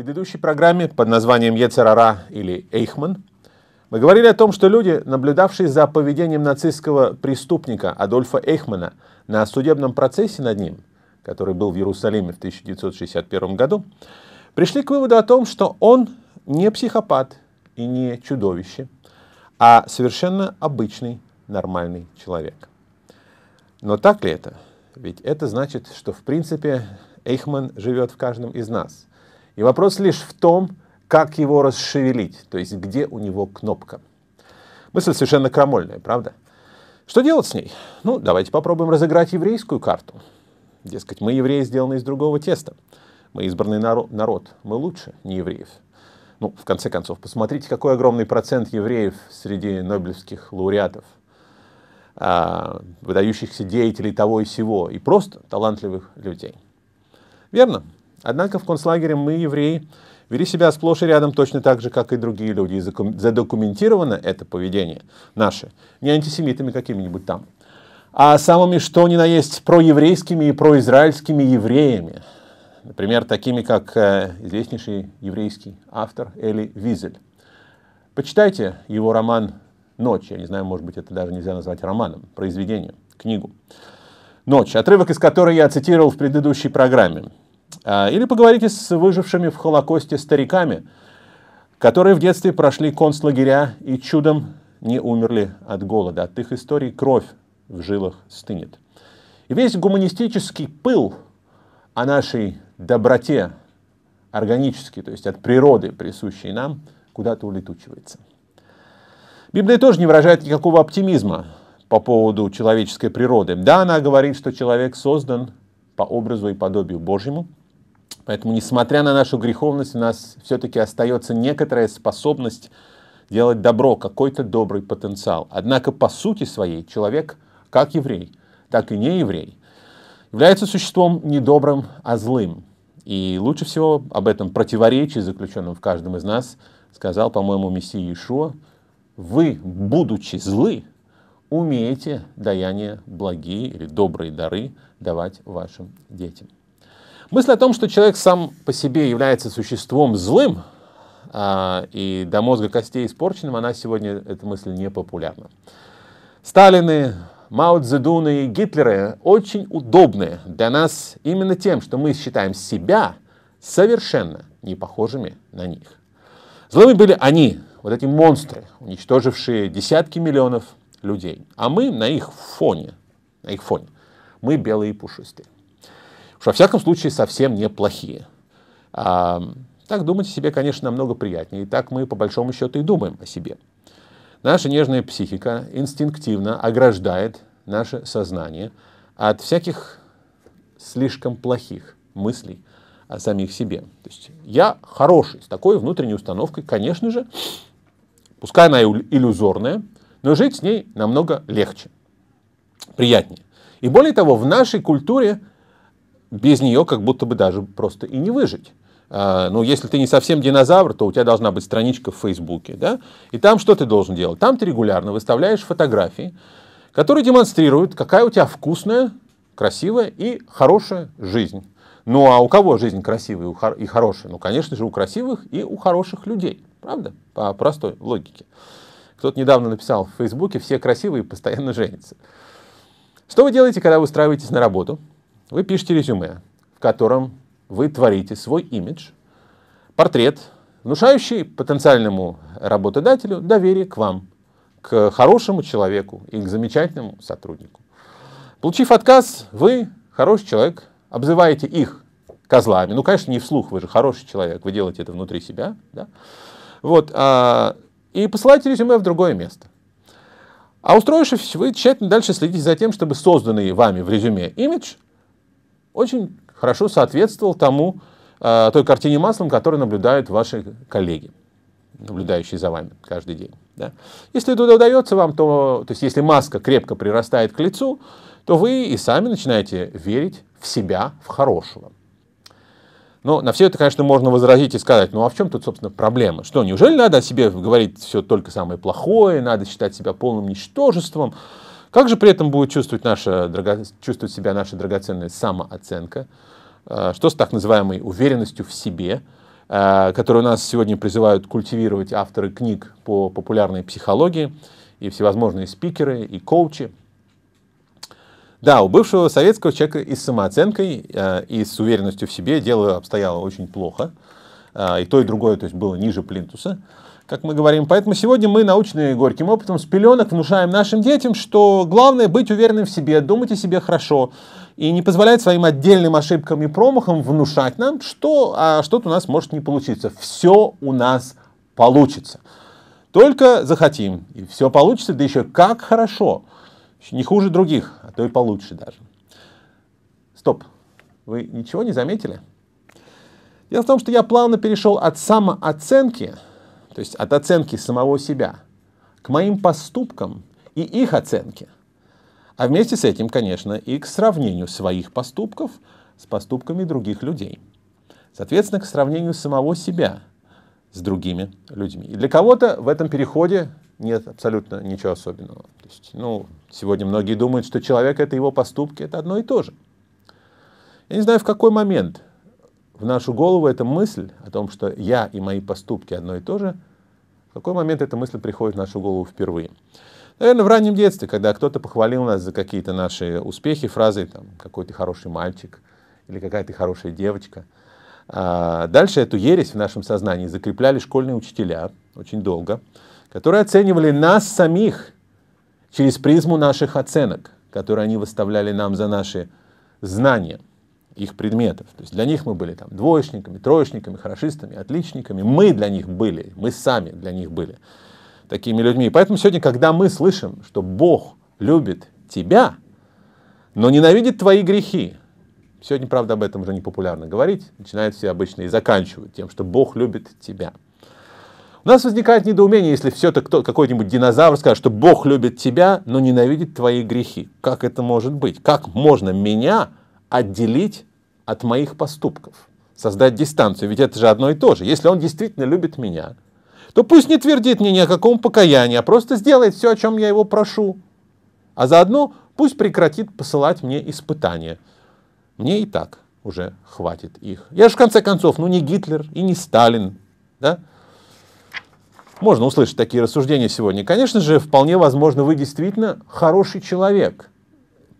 предыдущей программе под названием Ецерара или Эйхман мы говорили о том, что люди, наблюдавшие за поведением нацистского преступника Адольфа Эйхмана на судебном процессе над ним, который был в Иерусалиме в 1961 году, пришли к выводу о том, что он не психопат и не чудовище, а совершенно обычный нормальный человек. Но так ли это? Ведь это значит, что в принципе Эйхман живет в каждом из нас – и вопрос лишь в том, как его расшевелить, то есть где у него кнопка. Мысль совершенно крамольная, правда? Что делать с ней? Ну, давайте попробуем разыграть еврейскую карту. Дескать, мы евреи сделаны из другого теста. Мы избранный народ, мы лучше не евреев. Ну, в конце концов, посмотрите, какой огромный процент евреев среди нобелевских лауреатов, а, выдающихся деятелей того и сего, и просто талантливых людей. Верно? Однако в концлагере мы, евреи, вели себя сплошь и рядом точно так же, как и другие люди, и задокументировано это поведение наше, не антисемитами какими-нибудь там, а самыми что ни на есть проеврейскими и произраильскими евреями. Например, такими, как э, известнейший еврейский автор Эли Визель. Почитайте его роман «Ночь». Я не знаю, может быть, это даже нельзя назвать романом, произведением, книгу. «Ночь», отрывок из которой я цитировал в предыдущей программе. А, или поговорите с выжившими в Холокосте стариками, которые в детстве прошли концлагеря и чудом не умерли от голода. От их историй кровь в жилах стынет. И весь гуманистический пыл о нашей доброте, органически, то есть от природы, присущей нам, куда-то улетучивается. Библия тоже не выражает никакого оптимизма по поводу человеческой природы. Да, она говорит, что человек создан по образу и подобию Божьему – Поэтому, несмотря на нашу греховность, у нас все-таки остается некоторая способность делать добро, какой-то добрый потенциал. Однако, по сути своей, человек, как еврей, так и не еврей, является существом не добрым, а злым. И лучше всего об этом противоречии, заключенном в каждом из нас, сказал, по-моему, Мессия Иешуа: «Вы, будучи злы, умеете даяние благие или добрые дары давать вашим детям». Мысль о том, что человек сам по себе является существом злым э, и до мозга костей испорченным, она сегодня, эта мысль, не популярна. Сталины, Мао Цзэдуны и Гитлеры очень удобны для нас именно тем, что мы считаем себя совершенно не похожими на них. Злыми были они, вот эти монстры, уничтожившие десятки миллионов людей. А мы на их фоне, на их фоне, мы белые и пушистые. Уж во всяком случае совсем неплохие. А, так думать о себе, конечно, намного приятнее. И так мы по большому счету и думаем о себе. Наша нежная психика инстинктивно ограждает наше сознание от всяких слишком плохих мыслей о самих себе. То есть я хороший, с такой внутренней установкой, конечно же, пускай она иллюзорная, но жить с ней намного легче, приятнее. И более того, в нашей культуре без нее как будто бы даже просто и не выжить. А, ну, если ты не совсем динозавр, то у тебя должна быть страничка в Фейсбуке, да? И там что ты должен делать? Там ты регулярно выставляешь фотографии, которые демонстрируют, какая у тебя вкусная, красивая и хорошая жизнь. Ну, а у кого жизнь красивая и хорошая? Ну, конечно же, у красивых и у хороших людей, правда? По простой логике. Кто-то недавно написал в Фейсбуке, все красивые постоянно женятся. Что вы делаете, когда вы устраиваетесь на работу? Вы пишете резюме, в котором вы творите свой имидж, портрет, внушающий потенциальному работодателю доверие к вам, к хорошему человеку и к замечательному сотруднику. Получив отказ, вы, хороший человек, обзываете их козлами. Ну, конечно, не вслух, вы же хороший человек, вы делаете это внутри себя. Да? Вот, а, и посылаете резюме в другое место. А устроившись, вы тщательно дальше следите за тем, чтобы созданный вами в резюме имидж – очень хорошо соответствовал тому, э, той картине маслом, которую наблюдают ваши коллеги, наблюдающие за вами каждый день. Да? Если это удается вам, то, то есть если маска крепко прирастает к лицу, то вы и сами начинаете верить в себя, в хорошего. Но на все это, конечно, можно возразить и сказать, ну а в чем тут, собственно, проблема? Что, неужели надо о себе говорить все только самое плохое, надо считать себя полным ничтожеством? Как же при этом будет чувствовать, наша, драго... чувствовать себя наша драгоценная самооценка? А, что с так называемой уверенностью в себе, а, которую нас сегодня призывают культивировать авторы книг по популярной психологии и всевозможные спикеры и коучи? Да, у бывшего советского человека и с самооценкой, а, и с уверенностью в себе дело обстояло очень плохо. И то, и другое то есть, было ниже плинтуса как мы говорим. Поэтому сегодня мы научные горьким опытом с пеленок внушаем нашим детям, что главное быть уверенным в себе, думать о себе хорошо и не позволять своим отдельным ошибкам и промахам внушать нам, что а что-то у нас может не получиться. Все у нас получится. Только захотим, и все получится, да еще как хорошо. Еще не хуже других, а то и получше даже. Стоп, вы ничего не заметили? Дело в том, что я плавно перешел от самооценки – то есть от оценки самого себя, к моим поступкам и их оценке. А вместе с этим, конечно, и к сравнению своих поступков с поступками других людей. Соответственно, к сравнению самого себя с другими людьми. И для кого-то в этом переходе нет абсолютно ничего особенного. То есть, ну, сегодня многие думают, что человек это его поступки, это одно и то же. Я не знаю, в какой момент в нашу голову эта мысль о том, что я и мои поступки одно и то же, в какой момент эта мысль приходит в нашу голову впервые? Наверное, в раннем детстве, когда кто-то похвалил нас за какие-то наши успехи, фразой там, «какой ты хороший мальчик» или «какая ты хорошая девочка». А дальше эту ересь в нашем сознании закрепляли школьные учителя очень долго, которые оценивали нас самих через призму наших оценок, которые они выставляли нам за наши знания – их предметов. То есть для них мы были там двоечниками, троечниками, хорошистами, отличниками. Мы для них были, мы сами для них были такими людьми. поэтому сегодня, когда мы слышим, что Бог любит тебя, но ненавидит твои грехи, сегодня, правда, об этом уже не популярно говорить, начинают все обычно и заканчивают тем, что Бог любит тебя. У нас возникает недоумение, если все-то кто, какой-нибудь динозавр скажет, что Бог любит тебя, но ненавидит твои грехи. Как это может быть? Как можно меня отделить от моих поступков, создать дистанцию, ведь это же одно и то же. Если он действительно любит меня, то пусть не твердит мне ни о каком покаянии, а просто сделает все, о чем я его прошу. А заодно пусть прекратит посылать мне испытания. Мне и так уже хватит их. Я же в конце концов, ну не Гитлер и не Сталин, да? Можно услышать такие рассуждения сегодня. Конечно же, вполне возможно, вы действительно хороший человек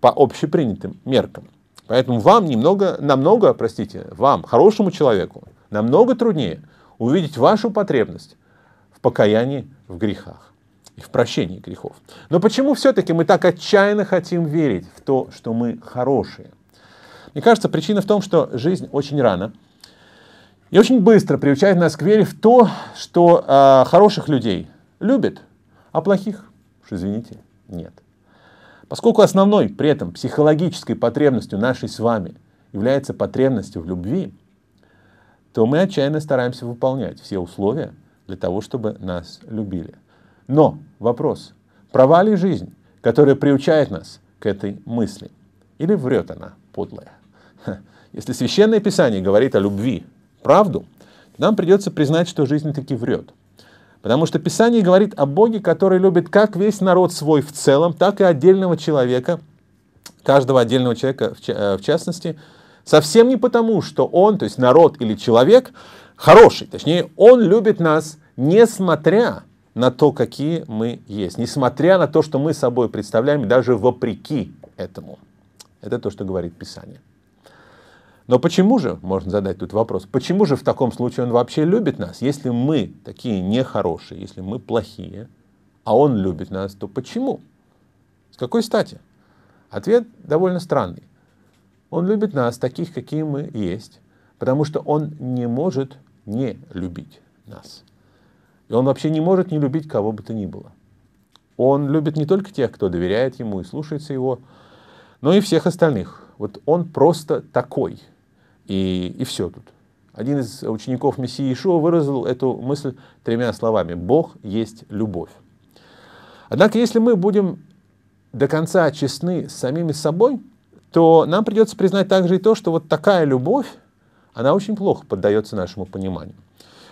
по общепринятым меркам. Поэтому вам немного, намного, простите, вам, хорошему человеку, намного труднее увидеть вашу потребность в покаянии в грехах и в прощении грехов. Но почему все-таки мы так отчаянно хотим верить в то, что мы хорошие? Мне кажется, причина в том, что жизнь очень рано и очень быстро приучает нас к вере в то, что э, хороших людей любят, а плохих, уж извините, нет. Поскольку основной при этом психологической потребностью нашей с вами является потребностью в любви, то мы отчаянно стараемся выполнять все условия для того, чтобы нас любили. Но вопрос, права ли жизнь, которая приучает нас к этой мысли? Или врет она, подлая? Если Священное Писание говорит о любви, правду, нам придется признать, что жизнь таки врет. Потому что Писание говорит о Боге, который любит как весь народ свой в целом, так и отдельного человека, каждого отдельного человека э, в частности. Совсем не потому, что он, то есть народ или человек, хороший. Точнее, он любит нас, несмотря на то, какие мы есть. Несмотря на то, что мы собой представляем, даже вопреки этому. Это то, что говорит Писание. Но почему же, можно задать тут вопрос, почему же в таком случае он вообще любит нас? Если мы такие нехорошие, если мы плохие, а он любит нас, то почему? С какой стати? Ответ довольно странный. Он любит нас таких, какие мы есть, потому что он не может не любить нас. И он вообще не может не любить кого бы то ни было. Он любит не только тех, кто доверяет ему и слушается его, но и всех остальных. Вот он просто такой, и, и все тут. Один из учеников Мессии Ишуа выразил эту мысль тремя словами. Бог есть любовь. Однако, если мы будем до конца честны с самими собой, то нам придется признать также и то, что вот такая любовь, она очень плохо поддается нашему пониманию.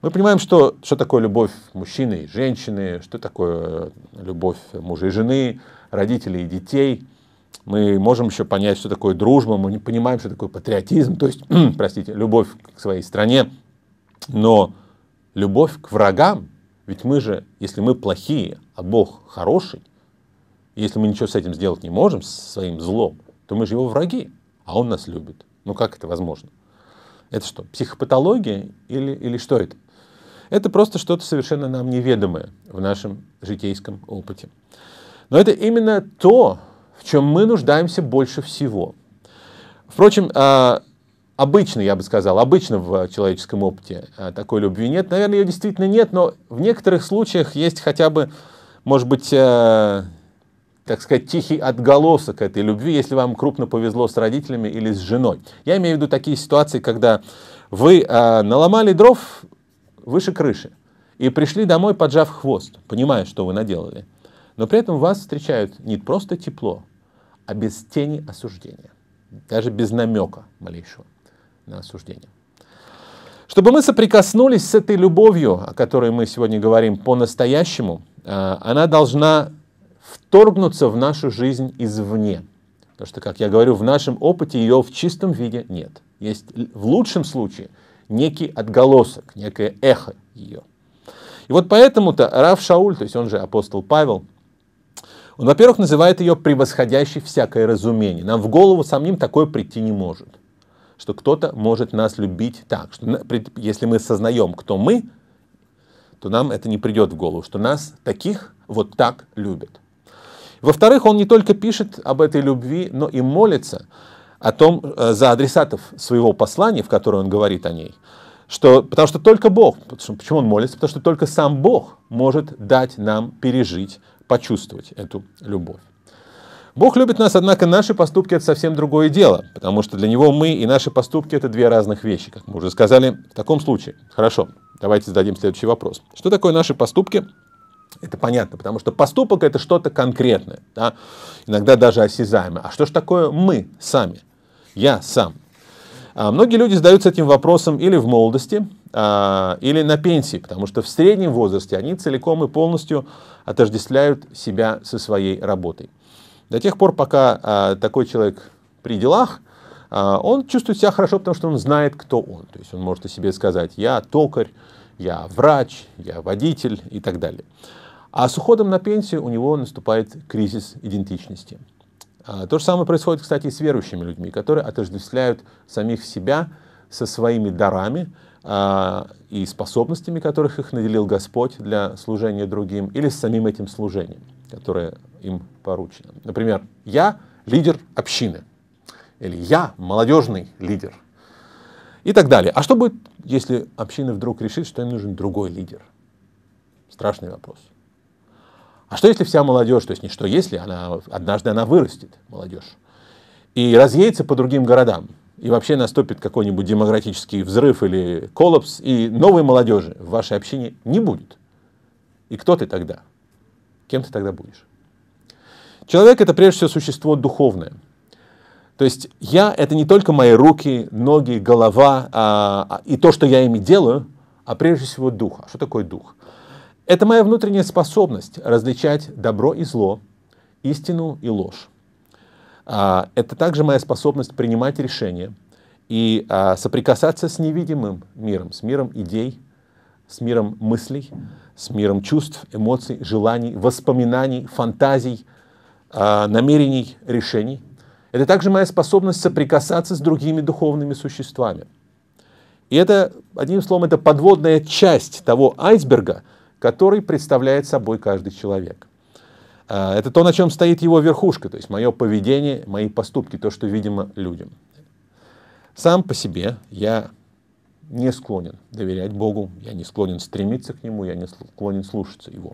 Мы понимаем, что, что такое любовь мужчины и женщины, что такое любовь мужа и жены, родителей и детей – мы можем еще понять, что такое дружба, мы не понимаем, что такое патриотизм, то есть, простите, любовь к своей стране, но любовь к врагам, ведь мы же, если мы плохие, а Бог хороший, если мы ничего с этим сделать не можем, со своим злом, то мы же его враги, а он нас любит. Ну как это возможно? Это что, психопатология или, или что это? Это просто что-то совершенно нам неведомое в нашем житейском опыте. Но это именно то, в чем мы нуждаемся больше всего. Впрочем, а, обычно, я бы сказал, обычно в человеческом опыте а, такой любви нет. Наверное, ее действительно нет, но в некоторых случаях есть хотя бы, может быть, э, так сказать, тихий отголосок этой любви, если вам крупно повезло с родителями или с женой. Я имею в виду такие ситуации, когда вы э, наломали дров выше крыши и пришли домой, поджав хвост, понимая, что вы наделали. Но при этом вас встречают не просто тепло, а без тени осуждения, даже без намека малейшего на осуждение. Чтобы мы соприкоснулись с этой любовью, о которой мы сегодня говорим по-настоящему, э, она должна вторгнуться в нашу жизнь извне. Потому что, как я говорю, в нашем опыте ее в чистом виде нет. Есть в лучшем случае некий отголосок, некое эхо ее. И вот поэтому-то Рав Шауль, то есть он же апостол Павел, он, во-первых, называет ее превосходящей всякое разумение. Нам в голову самим такое прийти не может. Что кто-то может нас любить так, что если мы сознаем, кто мы, то нам это не придет в голову, что нас таких вот так любят. Во-вторых, он не только пишет об этой любви, но и молится о том, э, за адресатов своего послания, в котором он говорит о ней, что, потому что только Бог, почему он молится, потому что только сам Бог может дать нам пережить почувствовать эту любовь. Бог любит нас, однако наши поступки это совсем другое дело, потому что для Него мы и наши поступки это две разных вещи, как мы уже сказали в таком случае. Хорошо, давайте зададим следующий вопрос. Что такое наши поступки? Это понятно, потому что поступок это что-то конкретное, да? иногда даже осязаемое. А что же такое мы сами? Я сам. А, многие люди задаются этим вопросом или в молодости, а, или на пенсии, потому что в среднем возрасте они целиком и полностью отождествляют себя со своей работой. До тех пор, пока а, такой человек при делах, он чувствует себя хорошо, потому что он знает, кто он. То есть он может о себе сказать «я токарь», «я врач», «я водитель» и так далее. А с уходом на пенсию у него наступает кризис идентичности. А, то же самое происходит, кстати, и с верующими людьми, которые отождествляют самих себя со своими дарами а, и способностями, которых их наделил Господь для служения другим, или с самим этим служением, которое им поручено. Например, я лидер общины, или я молодежный лидер, и так далее. А что будет, если община вдруг решит, что им нужен другой лидер? Страшный вопрос. А что если вся молодежь, то есть не что если, она, однажды она вырастет, молодежь, и разъедется по другим городам, и вообще наступит какой-нибудь демографический взрыв или коллапс, и новой молодежи в вашей общине не будет. И кто ты тогда? Кем ты тогда будешь? Человек — это прежде всего существо духовное. То есть я — это не только мои руки, ноги, голова а, а и то, что я ими делаю, а прежде всего дух. А что такое дух? Это моя внутренняя способность различать добро и зло, истину и ложь. А, это также моя способность принимать решения и а, соприкасаться с невидимым миром, с миром идей, с миром мыслей, с миром чувств, эмоций, желаний, воспоминаний, фантазий, а, намерений, решений. Это также моя способность соприкасаться с другими духовными существами. И это, одним словом, это подводная часть того айсберга – который представляет собой каждый человек. А, это то, на чем стоит его верхушка, то есть мое поведение, мои поступки, то, что видимо людям. Сам по себе я не склонен доверять Богу, я не склонен стремиться к Нему, я не склонен слушаться Его.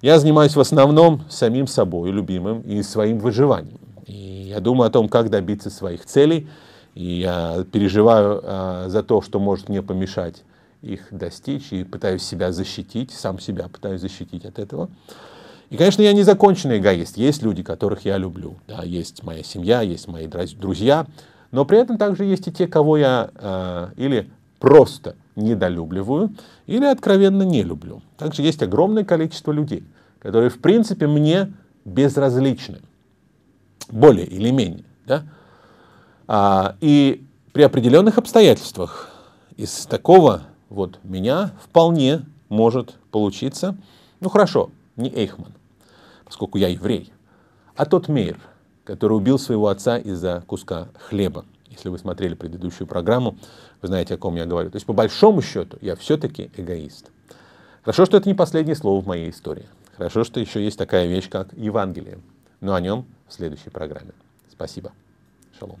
Я занимаюсь в основном самим собой, любимым, и своим выживанием. И я думаю о том, как добиться своих целей, и я переживаю э, за то, что может мне помешать их достичь и пытаюсь себя защитить, сам себя пытаюсь защитить от этого. И, конечно, я не законченный эгоист. Есть люди, которых я люблю. Да, есть моя семья, есть мои друзья. Но при этом также есть и те, кого я э, или просто недолюбливаю, или откровенно не люблю. Также есть огромное количество людей, которые, в принципе, мне безразличны. Более или менее. Да? А, и при определенных обстоятельствах из такого вот меня вполне может получиться, ну хорошо, не Эйхман, поскольку я еврей, а тот Мейер, который убил своего отца из-за куска хлеба. Если вы смотрели предыдущую программу, вы знаете, о ком я говорю. То есть, по большому счету, я все-таки эгоист. Хорошо, что это не последнее слово в моей истории. Хорошо, что еще есть такая вещь, как Евангелие. Но о нем в следующей программе. Спасибо. Шалом.